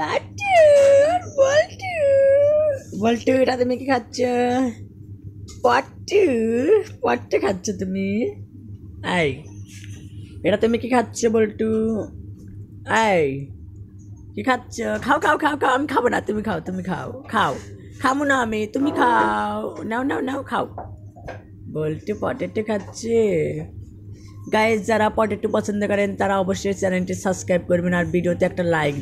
লাড্ডু বল্টু বল্টু এটা তুমি কি খাচ্ছ পট্টু পট্টু খাচ্ছ তুমি আই এটা তুমি কি খাচ্ছ বল্টু আই কি খাচ্ছ খাও খাও খাও খাও আমি খাবো না তুমি খাও তুমি খাও খাও খাবো না আমি তুমি খাও নাও নাও নাও খাও বল্টু পটেটো খাচ্ছে গায়ে যারা পটেটো পছন্দ করেন তারা অবশ্যই চ্যানেলটি সাবস্ক্রাইব করবেন আর ভিডিওতে একটা লাইক